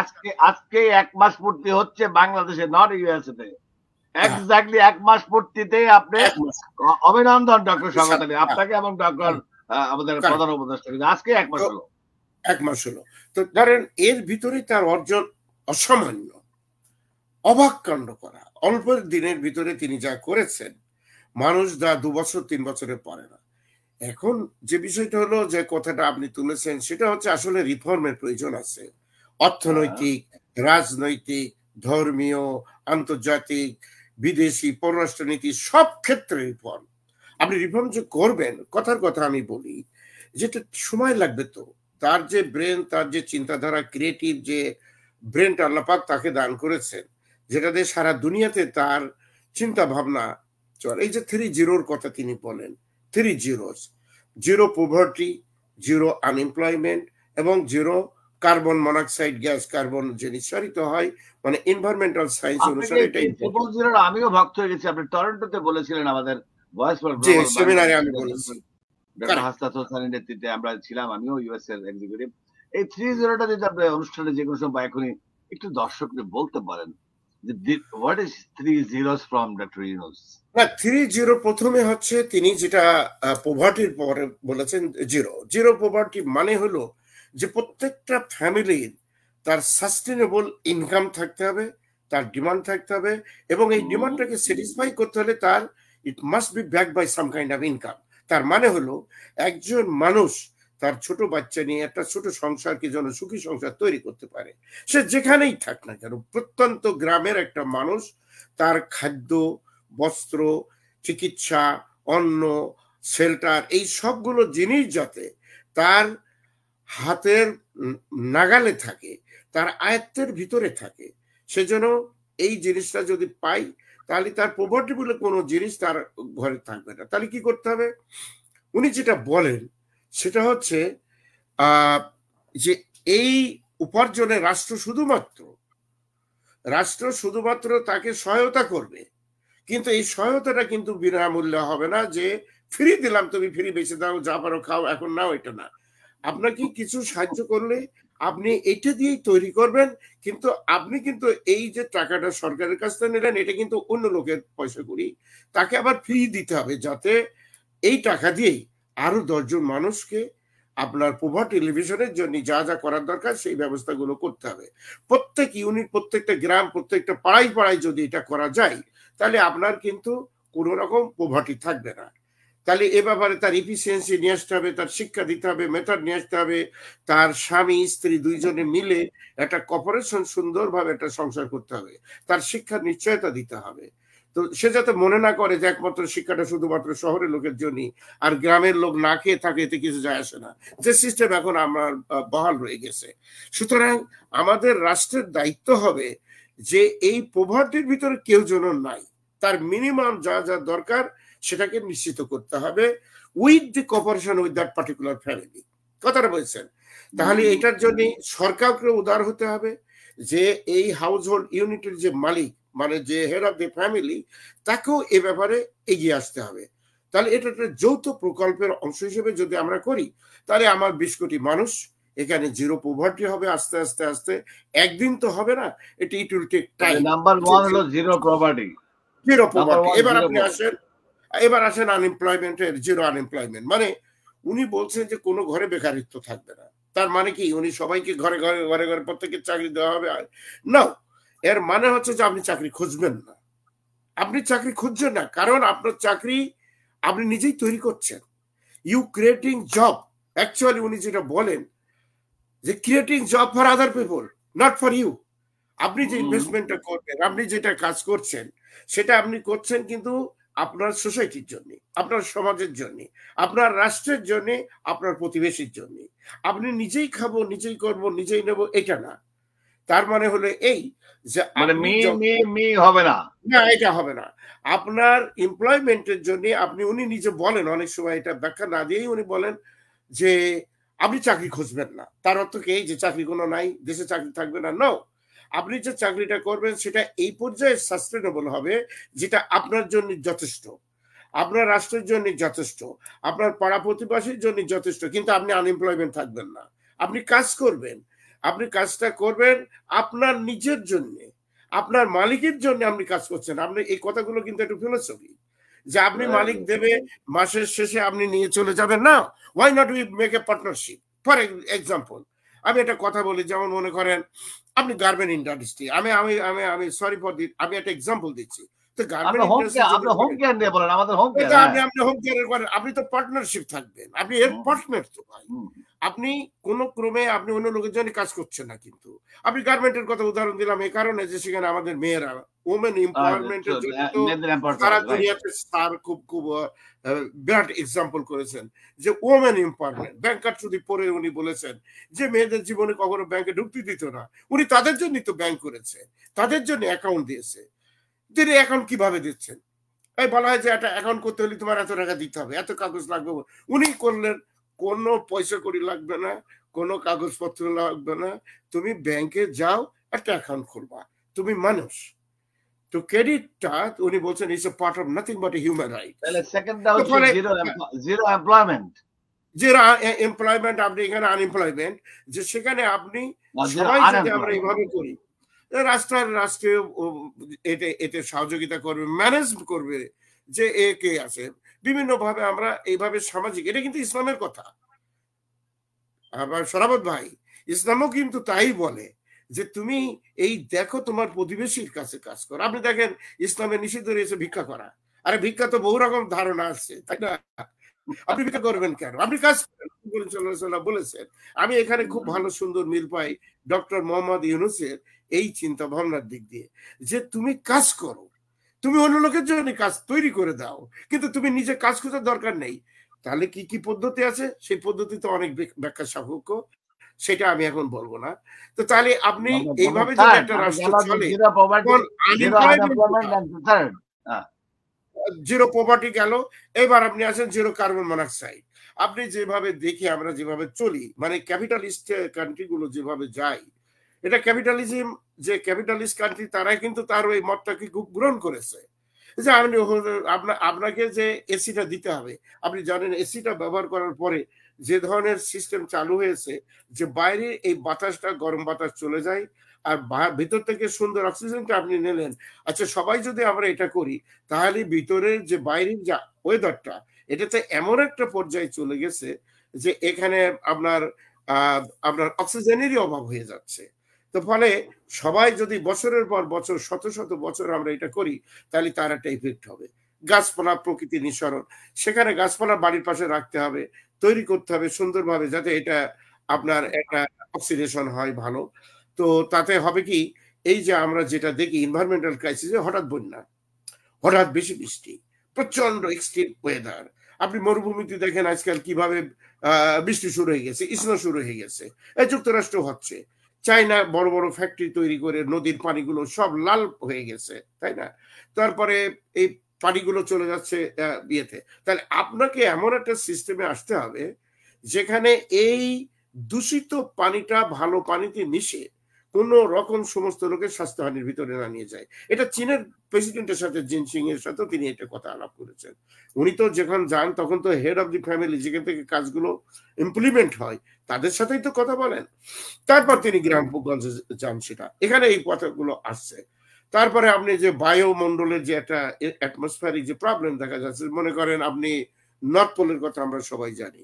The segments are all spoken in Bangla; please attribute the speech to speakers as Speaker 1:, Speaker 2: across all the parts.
Speaker 1: আজকে আজকে এক মাস পূর্তি হচ্ছে বাংলাদেশে নট ইউএসএতে এক্স্যাক্টলি এক মাস পূর্তিতে আপনি অভিনন্দন ডক্টর আচ্ছা। আপনাকে এবং ডক্টর আমাদের প্রধান উপদেষ্টা আজকে এক মাস হলো এক মাস হলো তো ধরেন এর ভিতরে তার অর্জন অসামান্য অবাক কাণ্ড করা অল্প দিনের ভিতরে তিনি যা করেছেন মানুষ যা দু বছর তিন বছরে পরে না এখন যে বিষয়টা হলো যে কথাটা আপনি তুলেছেন সেটা হচ্ছে আসলে রিফর্মের প্রয়োজন আছে অর্থনৈতিক রাজনৈতিক ধর্মীয় আন্তর্জাতিক বিদেশি পররাষ্ট্রনীতি সব ক্ষেত্রে রিফর্ম আপনি রিফর্ম যে করবেন কথার কথা আমি বলি যেটা সময় লাগবে তো তার যে ব্রেন তার যে চিন্তাধারা ক্রিয়েটিভ যে ব্রেনটা আল্লাপাক তাকে দান করেছেন যেটা দিয়ে সারা দুনিয়াতে তার চিন্তা ভাবনা চলে এই যে থ্রি জিরোর কথা তিনি বলেন three zeros zero poverty zero unemployment এবং zero carbon monoxide gas carbon যে নিঃসারিত হয় মানে এনভায়রনমেন্টাল সায়েন্স অনুসারে এটাই আমিও ভক্ত হয়ে গেছি আপনি টরন্টোতে বলেছিলেন আমাদের ভয়েস ফর সেমিনারে আমি বলেছি হাসনাত হোসেনের নেতৃত্বে আমরা ছিলাম আমিও ইউএস এর এক্সিকিউটিভ এই থ্রি জিরোটা যদি আপনি অনুষ্ঠানে যে কোনো সময় এখনই একটু দর্শককে বলতে পারেন what is three zero from doctor Yunus না থ্রি জিরো প্রথমে হচ্ছে তিনি যেটা পোভার্টির পরে বলেছেন জিরো জিরো পোভার্টি মানে হলো যে প্রত্যেকটা ফ্যামিলির তার সাস্টেনেবল ইনকাম থাকতে হবে তার ডিমান্ড থাকতে হবে এবং এই ডিমান্ডটাকে স্যাটিসফাই করতে হলে তার it must be back by some kind of income তার মানে হলো একজন মানুষ তার ছোট বাচ্চা নিয়ে একটা ছোট সংসারকে যেন সুখী সংসার তৈরি করতে পারে সে যেখানেই থাক না কেন প্রত্যন্ত গ্রামের একটা মানুষ তার খাদ্য বস্ত্র চিকিৎসা অন্ন শেল্টার এই সবগুলো জিনিস যাতে তার হাতের নাগালে থাকে তার আয়ত্তের ভিতরে থাকে সেজন্য এই জিনিসটা যদি পাই তাহলে তার প্রপার্টি বলে কোনো জিনিস তার ঘরে থাকবে না তাহলে কি করতে হবে উনি যেটা বলেন সেটা হচ্ছে যে এই উপার্জনে রাষ্ট্র শুধুমাত্র রাষ্ট্র শুধুমাত্র তাকে সহায়তা করবে কিন্তু এই সহায়তাটা কিন্তু বিনামূল্যে হবে না যে ফ্রি দিলাম তুমি ফ্রি বেঁচে দাও যা পারো খাও এখন নাও এটা না আপনাকে কিছু সাহায্য করলে আপনি এটা দিয়েই তৈরি করবেন কিন্তু আপনি কিন্তু এই যে টাকাটা সরকারের কাছ থেকে নিলেন এটা কিন্তু অন্য লোকের পয়সা করি তাকে আবার ফ্রি দিতে হবে যাতে এই টাকা দিয়েই আরো দশজন মানুষকে আপনার পোভার্টি টেলিভিশনের জন্য যা যা করার দরকার সেই ব্যবস্থাগুলো করতে হবে প্রত্যেক ইউনিট প্রত্যেকটা গ্রাম প্রত্যেকটা পাড়ায় পাড়ায় যদি এটা করা যায় তাহলে আপনার কিন্তু কোনো রকম প্রভাটি থাকবে না তাহলে এ ব্যাপারে তার ইফিসিয়েন্সি নিয়ে আসতে হবে তার শিক্ষা দিতে হবে মেথড নিয়ে আসতে হবে তার স্বামী স্ত্রী দুইজনে মিলে একটা কপারেশন সুন্দরভাবে একটা সংসার করতে হবে তার শিক্ষার নিশ্চয়তা দিতে হবে তো সে যাতে মনে না করে যে একমাত্র শিক্ষাটা শুধুমাত্র শহরের লোকের জন্যই আর গ্রামের লোক না খেয়ে থাকে এতে কিছু যায় আসে না যে সিস্টেম এখন আমার বহাল রয়ে গেছে সুতরাং আমাদের রাষ্ট্রের দায়িত্ব হবে যে এই প্রভাবটির ভিতরে কেউ যেন নাই তার মিনিমাম যা যা দরকার সেটাকে নিশ্চিত করতে হবে with the cooperation with that particular family কথাটা বলছেন তাহলে এটার জন্য সরকারকে উদার হতে হবে যে এই হাউস হোল্ড ইউনিটের যে মালিক মানে যে হেড অফ দি ফ্যামিলি তাকেও এ ব্যাপারে এগিয়ে আসতে হবে তাহলে এটা একটা যৌথ প্রকল্পের অংশ হিসেবে যদি আমরা করি তাহলে আমার বিশ কোটি মানুষ এখানে জিরো পোভার্টি হবে আস্তে আস্তে আস্তে একদিন তো হবে না এটি it will take time number one হলো জিরো প্রপার্টি জিরো প্রপার্টি এবার আপনি আসেন এবার আসেন আনএমপ্লয়মেন্টের জিরো আনএমপ্লয়মেন্ট মানে উনি বলছেন যে কোনো ঘরে বেকারিত্ব থাকবে না তার মানে কি উনি সবাইকে ঘরে ঘরে ঘরে ঘরে প্রত্যেকে চাকরি দেওয়া হবে না এর মানে হচ্ছে যে আপনি চাকরি খুঁজবেন না আপনি চাকরি খুঁজছেন না কারণ আপনার চাকরি আপনি নিজেই তৈরি করছেন ইউ ক্রিয়েটিং জব অ্যাকচুয়ালি উনি যেটা বলেন যে creating job for other people not for you আপনি যে ইনভেস্টমেন্টটা করবেন আপনি যেটা কাজ করছেন সেটা আপনি করছেন কিন্তু আপনার সোসাইটির জন্য আপনার সমাজের জন্য আপনার রাষ্ট্রের জন্য আপনার প্রতিবেশীর জন্য আপনি নিজেই খাবো নিজেই করব নিজেই নেব এটা না তার মানে হলো এই যে মানে হবে না না এটা হবে না আপনার এমপ্লয়মেন্টের জন্য আপনি উনি নিজে বলেন অনেক সময় এটা ব্যাখ্যা না দিয়েই উনি বলেন যে আপনি চাকরি খুঁজবেন না তার অর্থ কি এই যে চাকরি কোনো নাই দেশে চাকরি থাকবে না নাও আপনি যে চাকরিটা করবেন সেটা এই পর্যায়ে সাস্টেনেবল হবে যেটা আপনার জন্য যথেষ্ট আপনার রাষ্ট্রের জন্য যথেষ্ট আপনার পাড়া প্রতিবাসীর জন্য যথেষ্ট কিন্তু আপনি আনএমপ্লয়মেন্ট থাকবেন না আপনি কাজ করবেন আপনি কাজটা করবেন আপনার নিজের জন্য আপনার মালিকের জন্য আপনি কাজ করছেন আপনি এই কথাগুলো কিন্তু একটু ফিলোসফি যে আপনি হ্যাঁ, মালিক দেবে মাসের শেষে আপনি নিয়ে চলে যাবেন না why not we make a partnership for example আমি একটা কথা বলি যেমন মনে করেন আপনি গার্মেন্ট ইন্ডাস্ট্রি আমি আমি আমি আমি সরি ফর দি আমি একটা এক্সাম্পল দিচ্ছি তো গার্মেন্ট ইন্ডাস্ট্রি আপনি হোম কেয়ার নিয়ে বলেন আমাদের হোম কেয়ার আপনি হ্যাঁ। আপনি হোম কেয়ার করেন আপনি তো পার্টনারশিপ থাকবেন আপনি এর পার্টনার তো ভাই আপনি কোন ক্রমে আপনি অন্য লোকের জন্য কাজ করছেন না কিন্তু আপনি গার্মেন্টের কথা উদাহরণ দিলাম এই কারণে যে সেখানে আমাদের মেয়েরা ওমেন এমপাওয়ারমেন্টের জন্য সারা দুনিয়াতে স্যার খুব খুব এক্সাম্পল করেছেন যে ওমেন এম্পাওয়ারমেন্ট ব্যাংকার পরে উনি বলেছেন যে মেয়েদের জীবনে কখনো ব্যাংকে ঢুকতে দিত না উনি তাদের জন্যই তো ব্যাংক করেছে তাদের জন্য অ্যাকাউন্ট দিয়েছে তিনি অ্যাকাউন্ট কিভাবে দিচ্ছেন এই বলা হয় যে একটা অ্যাকাউন্ট করতে হলে তোমার এত টাকা দিতে হবে এত কাগজ লাগবে উনি করলেন কোনো পয়সা করি লাগবে না কোনো কাগজপত্র লাগবে না তুমি ব্যাংকে যাও একটা অ্যাকাউন্ট খুলবা তুমি মানুষ তো ক্রেডিটটা উনি বলছেন it's a part of nothing but a human right তাহলে সেকেন্ডটা হচ্ছে zero zero employment zero employment আপনি এখানে আনএমপ্লয়মেন্ট যে সেখানে আপনি সবাই যদি আমরা এইভাবে করি রাষ্ট্রের রাষ্ট্রীয় এতে এতে সহযোগিতা করবে ম্যানেজ করবে যে এ কে আছে বিভিন্নভাবে আমরা এইভাবে সামাজিক এটা কিন্তু ইসলামের কথা আবার সরাবত ভাই ইসলামও কিন্তু তাই বলে যে তুমি এই দেখো তোমার প্রতিবেশীর কাছে কাজ করো আপনি দেখেন ইসলামে নিষিদ্ধ রয়েছে ভিক্ষা করা আরে ভিক্ষা তো বহু রকম ধারণা আছে তাই না আপনি ভিক্ষা করবেন কেন আপনি কাজ বলেছেন আমি এখানে খুব ভালো সুন্দর মিল পাই ডক্টর মোহাম্মদ ইউনুসের এই চিন্তা ভাবনার দিক দিয়ে যে তুমি কাজ করো তুমি অন্য লোকের জন্য কাজ তৈরি করে দাও কিন্তু তুমি নিজে কাজ খোঁজার দরকার নেই তাহলে কি কি পদ্ধতি আছে সেই পদ্ধতি তো অনেক ব্যাখ্যা সাপক্ষ সেটা আমি এখন বলবো না তো তাহলে আপনি মানে এইভাবে যদি একটা রাষ্ট্র চলে জিরো প্রপার্টি গেল এবার আপনি আছেন জিরো কার্বন মনোক্সাইড আপনি যেভাবে দেখি আমরা যেভাবে চলি মানে ক্যাপিটালিস্ট কান্ট্রি গুলো যেভাবে যায় এটা ক্যাপিটালিজম যে ক্যাপিটালিস্ট কান্ট্রি তারাই কিন্তু তার ওই মতটাকে গ্রহণ করেছে যে আপনি আপনাকে যে এসিটা দিতে হবে আপনি জানেন এসিটা ব্যবহার করার পরে যে ধরনের সিস্টেম চালু হয়েছে যে বাইরে এই বাতাসটা গরম বাতাস চলে যায় আর ভিতর থেকে সুন্দর অক্সিজেনটা আপনি নিলেন আচ্ছা সবাই যদি আমরা এটা করি তাহলে ভিতরের যে বাইরের যা ওয়েদারটা এটাতে এমন একটা পর্যায়ে চলে গেছে যে এখানে আপনার আপনার অক্সিজেনেরই অভাব হয়ে যাচ্ছে তো ফলে সবাই যদি বছরের পর বছর শত শত বছর আমরা এটা করি তাহলে তার একটা ইফেক্ট হবে গাছপালা প্রকৃতি নিঃসরণ সেখানে গাছপালা বাড়ির পাশে রাখতে হবে তৈরি করতে হবে সুন্দরভাবে যাতে এটা আপনার একটা অক্সিডেশন হয় ভালো তো তাতে হবে কি এই যে আমরা যেটা দেখি ইনভারমেন্টাল ক্রাইসিসে হঠাৎ বন্যা হঠাৎ বেশি বৃষ্টি প্রচন্ড এক্সট্রিম ওয়েদার আপনি মরুভূমিতে দেখেন আজকাল কিভাবে বৃষ্টি শুরু হয়ে গেছে স্নো শুরু হয়ে গেছে এই যুক্তরাষ্ট্র হচ্ছে চাইনা বড় বড় ফ্যাক্টরি তৈরি করে নদীর পানিগুলো সব লাল হয়ে গেছে তাই না তারপরে এই পানিগুলো চলে যাচ্ছে ইয়েতে তাহলে আপনাকে এমন একটা সিস্টেমে আসতে হবে যেখানে এই দূষিত পানিটা ভালো পানিতে মিশে কোন রকম সমস্ত লোকের স্বাস্থ্যহানির ভিতরে না নিয়ে যায় এটা চীনের প্রেসিডেন্টের সাথে সিং এর সাথে তিনি এটা কথা আলাপ করেছেন উনি তো যখন যান তখন তো হেড অব দি ফ্যামিলি যেখান থেকে কাজগুলো ইমপ্লিমেন্ট হয় তাদের সাথেই তো কথা বলেন তারপর তিনি গ্রামগঞ্জে যান সেটা এখানে এই কথাগুলো আসছে তারপরে আপনি যে বায়ুমণ্ডলের যে একটা অ্যাটমসফিয়ারিক যে প্রবলেম দেখা যাচ্ছে মনে করেন আপনি নর্থ পোলের কথা আমরা সবাই জানি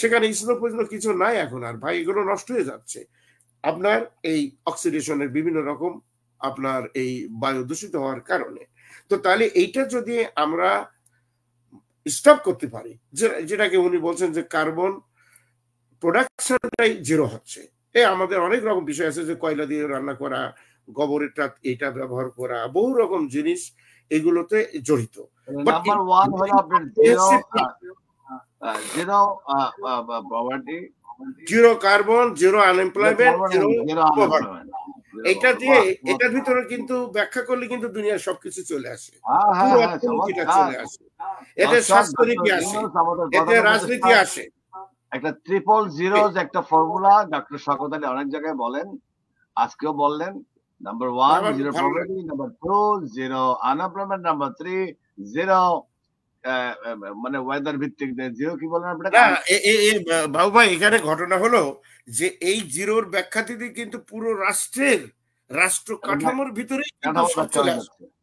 Speaker 1: সেখানে ইসনো পর্যন্ত কিছু নাই এখন আর ভাই এগুলো নষ্ট হয়ে যাচ্ছে আপনার এই অক্সিডেশনের বিভিন্ন রকম আপনার এই বায়ু দূষিত হওয়ার কারণে তো তাহলে এইটা যদি আমরা স্টপ করতে পারি যেটাকে উনি বলছেন যে কার্বন প্রোডাকশনটাই জিরো হচ্ছে এ আমাদের অনেক রকম বিষয় আছে যে কয়লা দিয়ে রান্না করা গোবরের গোবরেরটা এটা ব্যবহার করা বহু রকম জিনিস এগুলোতে জড়িত number zero property carbon zero unemployment এটা দিয়ে এটার ভিতরে কিন্তু ব্যাখ্যা করলে কিন্তু দুনিয়ার সবকিছু চলে আসে হ্যাঁ, হ্যাঁ, হ্যাঁ, অর্থনীতিটা চলে আসে এতে স্বাস্থ্যনীতি আসে এতে রাজনীতি আসে একটা ট্রিপল জিরোজ একটা ফর্মুলা ডাক্তার শকত অনেক জায়গায় বলেন আজকেও বললেন Number one, zero poverty. Number two, zero unemployment. Number three, zero uh, um, um, মানে ওয়েদার ভিত্তিক জিরো কি বলেন আপনারা বাবু ভাই এখানে ঘটনা হলো যে এই জিরোর ব্যাখ্যা দিতে কিন্তু পুরো রাষ্ট্রের রাষ্ট্র হ্যাঁ, কাঠামোর ভিতরে